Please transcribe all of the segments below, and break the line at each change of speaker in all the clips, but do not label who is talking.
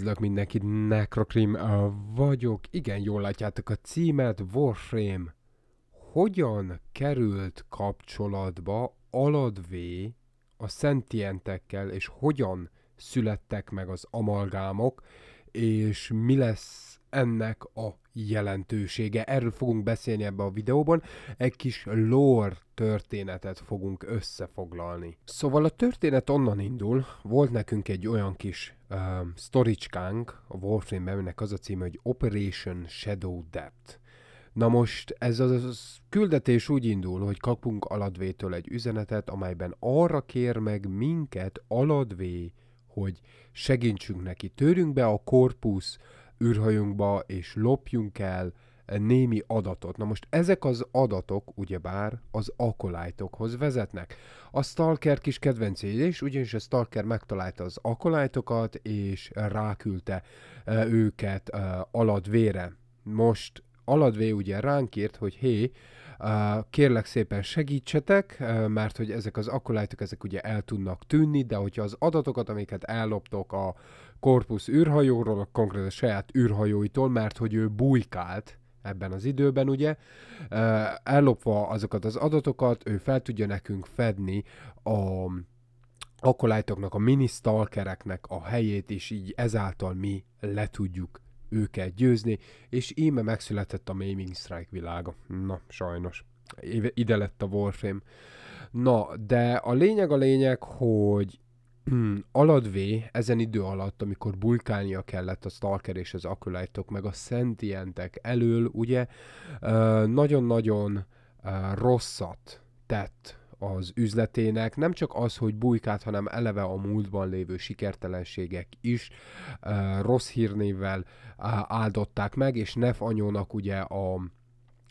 Üdvözlök mindenkit, Necrokrim vagyok. Igen, jól látjátok a címet, Warframe. Hogyan került kapcsolatba Aladvé a szentientekkel, és hogyan születtek meg az amalgámok, és mi lesz ennek a jelentősége. Erről fogunk beszélni ebbe a videóban, egy kis lore történetet fogunk összefoglalni. Szóval a történet onnan indul, volt nekünk egy olyan kis um, sztoricskánk, a Warframe-ben, aminek az a címe, hogy Operation Shadow Depth. Na most ez a küldetés úgy indul, hogy kapunk Aladvétől egy üzenetet, amelyben arra kér meg minket Aladvé, hogy segítsünk neki. Törünk be a korpusz űrhajunkba, és lopjunk el némi adatot. Na most ezek az adatok ugyebár az akolájtokhoz vezetnek. A Stalker kis kedvencéje is, ugyanis a Stalker megtalálta az akolájtokat, és ráküldte őket aladvére. Most aladvé ugye ránk írt, hogy hé, kérlek szépen segítsetek, mert hogy ezek az akkolájtok, ezek ugye el tudnak tűnni, de hogyha az adatokat, amiket elloptok a korpusz űrhajóról, konkrét a saját űrhajóitól, mert hogy ő bujkált ebben az időben, ugye, ellopva azokat az adatokat, ő fel tudja nekünk fedni a akolájtoknak, a mini a helyét, és így ezáltal mi le tudjuk őket győzni, és íme megszületett a Maiming Strike világa. Na, sajnos. Ide lett a Warframe. Na, de a lényeg a lényeg, hogy aladvé ezen idő alatt, amikor bulkálnia kellett a Stalker és az Akulájtok, meg a Szentientek elől, ugye, nagyon-nagyon rosszat tett az üzletének, nem csak az, hogy bujkát, hanem eleve a múltban lévő sikertelenségek is rossz hírnévvel áldották meg, és Nef anyónak ugye a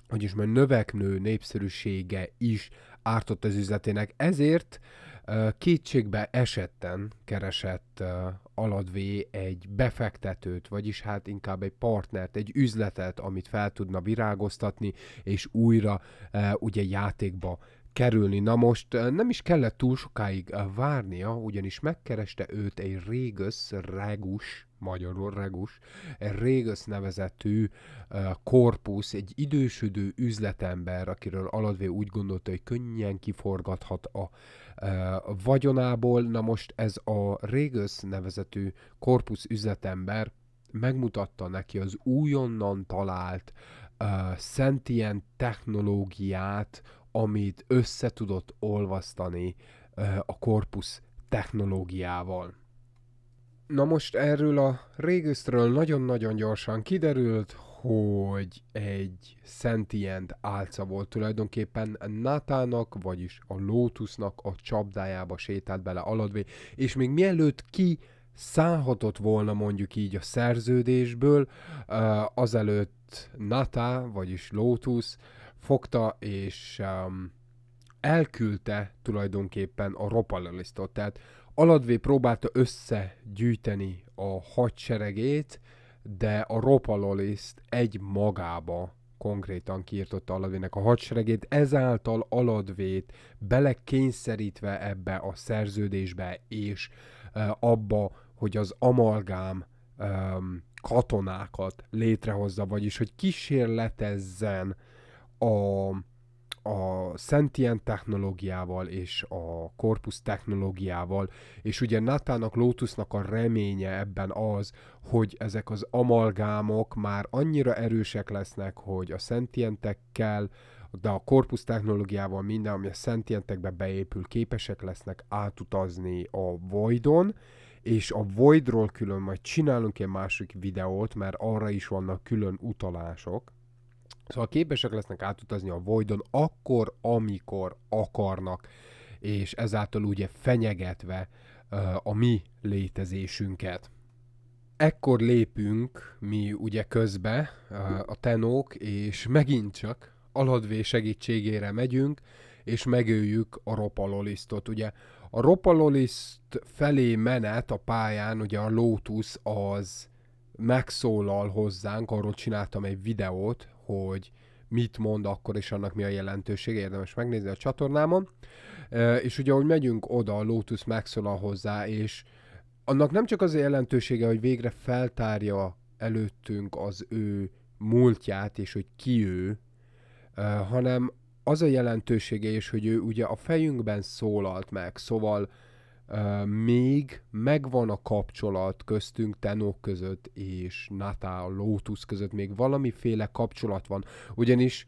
hogy is már növeknő népszerűsége is ártott az üzletének. Ezért uh, kétségbe esetten keresett aladvé egy befektetőt, vagyis hát inkább egy partnert, egy üzletet, amit fel tudna virágoztatni, és újra ugye játékba kerülni. Na most nem is kellett túl sokáig várnia, ugyanis megkereste őt egy régös, regus magyarul regus, régös nevezetű uh, korpusz, egy idősödő üzletember, akiről Aladvé úgy gondolta, hogy könnyen kiforgathat a uh, vagyonából. Na most ez a régös nevezetű korpusz üzletember megmutatta neki az újonnan talált uh, szentien technológiát, amit össze tudott olvasztani uh, a korpusz technológiával. Na most erről a régősztről nagyon-nagyon gyorsan kiderült, hogy egy sentient álca volt tulajdonképpen Natának, vagyis a Lótusznak a csapdájába sétált bele aladvé, és még mielőtt ki szállhatott volna mondjuk így a szerződésből, eh, azelőtt Nata, vagyis Lótusz fogta és elküldte tulajdonképpen a ropalalisztot, tehát Aladvé próbálta összegyűjteni a hadseregét, de a Ropaloliszt egy magába konkrétan kiirtotta Aladvének a hadseregét, ezáltal Aladvét belekényszerítve ebbe a szerződésbe és e, abba, hogy az amalgám e, katonákat létrehozza, vagyis hogy kísérletezzen a a Sentient technológiával és a Corpus technológiával, és ugye Natának, Lotusnak a reménye ebben az, hogy ezek az amalgámok már annyira erősek lesznek, hogy a Sentientekkel, de a corpus technológiával minden, ami a szentientekbe beépül, képesek lesznek átutazni a Voidon, és a Voidról külön majd csinálunk egy másik videót, mert arra is vannak külön utalások, Szóval képesek lesznek átutazni a Voidon akkor, amikor akarnak, és ezáltal ugye fenyegetve a mi létezésünket. Ekkor lépünk mi ugye közbe a tenók, és megint csak aladvé segítségére megyünk, és megöljük a ropalolisztot. Ugye a ropaloliszt felé menet a pályán, ugye a Lotus az megszólal hozzánk, arról csináltam egy videót, hogy mit mond akkor, és annak mi a jelentősége, érdemes megnézni a csatornámon. És ugye, ahogy megyünk oda, a Lotus megszólal hozzá, és annak nem csak az a jelentősége, hogy végre feltárja előttünk az ő múltját, és hogy ki ő, hanem az a jelentősége is, hogy ő ugye a fejünkben szólalt meg, szóval még megvan a kapcsolat köztünk Tenok között és Nata Lotus között, még valamiféle kapcsolat van, ugyanis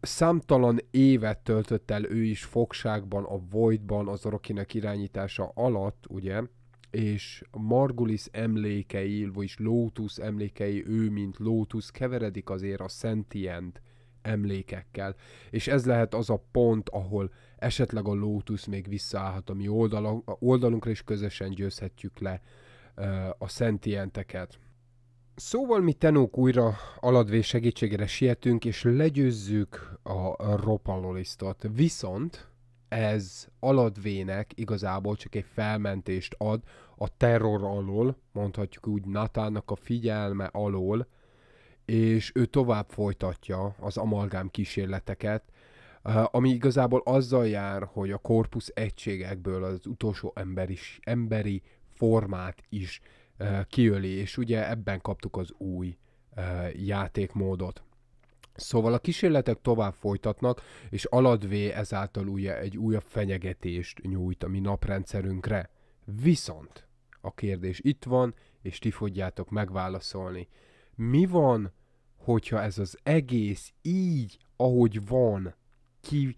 számtalan évet töltött el ő is fogságban, a Voidban, az Orokinek irányítása alatt, ugye, és Margulis emlékei, vagyis Lotus emlékei, ő mint Lotus keveredik azért a Sentient emlékekkel, és ez lehet az a pont, ahol esetleg a Lotus még visszaállhat a mi oldalon, a oldalunkra, és közösen győzhetjük le uh, a szentienteket. Szóval mi tenók újra aladvé segítségére sietünk, és legyőzzük a ropalolisztot. Viszont ez aladvének igazából csak egy felmentést ad a terror alól, mondhatjuk úgy Natának a figyelme alól, és ő tovább folytatja az amalgám kísérleteket, ami igazából azzal jár, hogy a korpusz egységekből az utolsó ember is, emberi formát is kiöli, és ugye ebben kaptuk az új játékmódot. Szóval a kísérletek tovább folytatnak, és Aladvé ezáltal ugye egy újabb fenyegetést nyújt a mi naprendszerünkre. Viszont a kérdés itt van, és ti fogjátok megválaszolni. Mi van, hogyha ez az egész így, ahogy van, ki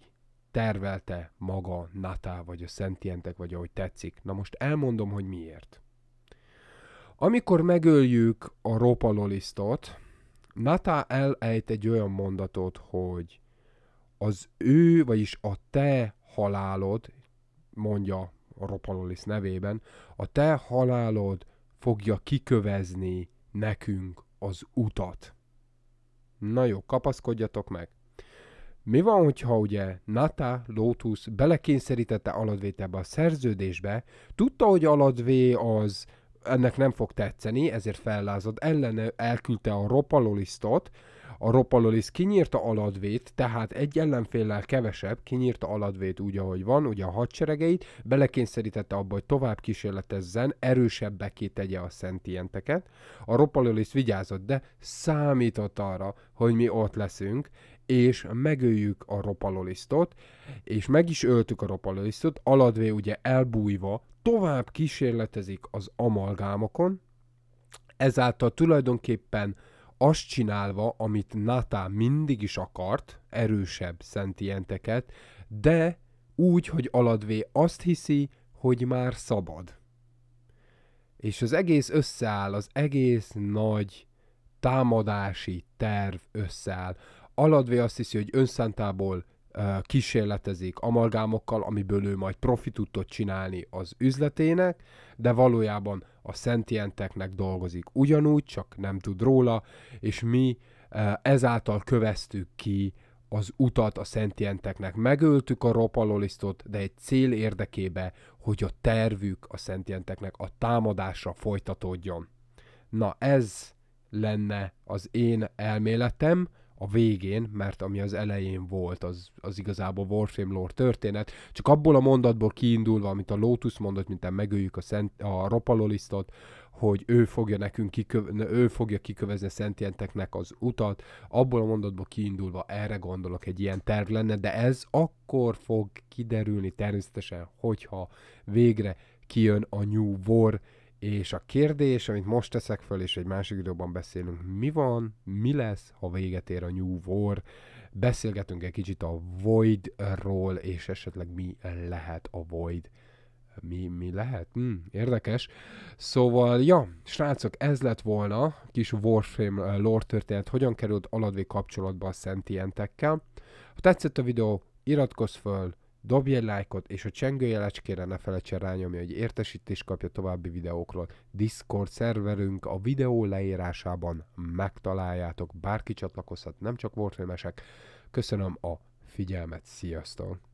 tervelte maga Nata, vagy a szentientek, vagy ahogy tetszik. Na most elmondom, hogy miért. Amikor megöljük a ropalolisztot, Nata elejt egy olyan mondatot, hogy az ő, vagyis a te halálod, mondja a Ropalolis nevében, a te halálod fogja kikövezni nekünk az utat. Na jó, kapaszkodjatok meg! Mi van, hogyha ugye Nata Lotus belekényszerítette ebbe a szerződésbe, tudta, hogy Aladvé az ennek nem fog tetszeni, ezért fellázad, ellene elküldte a ropalolisztot, a Ropalolis kinyírta aladvét, tehát egy ellenféllel kevesebb, kinyírta aladvét úgy, ahogy van, ugye a hadseregeit, belekényszerítette abba, hogy tovább kísérletezzen, erősebbeké tegye a szentienteket. A Ropalolis vigyázott, de számított arra, hogy mi ott leszünk, és megöljük a ropalolisztot, és meg is öltük a ropalolisztot, aladvé ugye elbújva tovább kísérletezik az amalgámokon, ezáltal tulajdonképpen azt csinálva, amit Natá mindig is akart, erősebb szentienteket, de úgy, hogy aladvé azt hiszi, hogy már szabad. És az egész összeáll, az egész nagy támadási terv összeáll. Aladvé azt hiszi, hogy önszántából kísérletezik amalgámokkal, amiből ő majd profitot tud csinálni az üzletének, de valójában a szentienteknek dolgozik ugyanúgy, csak nem tud róla, és mi ezáltal köveztük ki az utat a szentienteknek. Megöltük a ropalolisztot, de egy cél érdekébe, hogy a tervük a szentienteknek a támadásra folytatódjon. Na ez lenne az én elméletem, a végén, mert ami az elején volt, az, az igazából Warframe lore történet. Csak abból a mondatból kiindulva, amit a Lotus mondott, mint megöljük a, szent, a Ropalolisztot, hogy ő fogja nekünk kiköv, ő fogja kikövezni a szentjenteknek az utat, abból a mondatból kiindulva erre gondolok egy ilyen terv lenne, de ez akkor fog kiderülni természetesen, hogyha végre kijön a New War és a kérdés, amit most teszek föl, és egy másik időben beszélünk, mi van, mi lesz, ha véget ér a New War, beszélgetünk egy kicsit a Voidról, és esetleg mi lehet a Void. Mi, mi lehet? Hm, érdekes. Szóval, ja, srácok, ez lett volna kis Warframe eh, lore történet, hogyan került aladvi kapcsolatba a szentientekkel. Ha tetszett a videó, iratkozz föl, Dobj egy lájkot, és a csengő jelecskére ne felejtsen rányomni, hogy értesítést kapja további videókról. Discord szerverünk a videó leírásában megtaláljátok, bárki csatlakozhat, nem csak vortfilmesek. Köszönöm a figyelmet, sziasztok!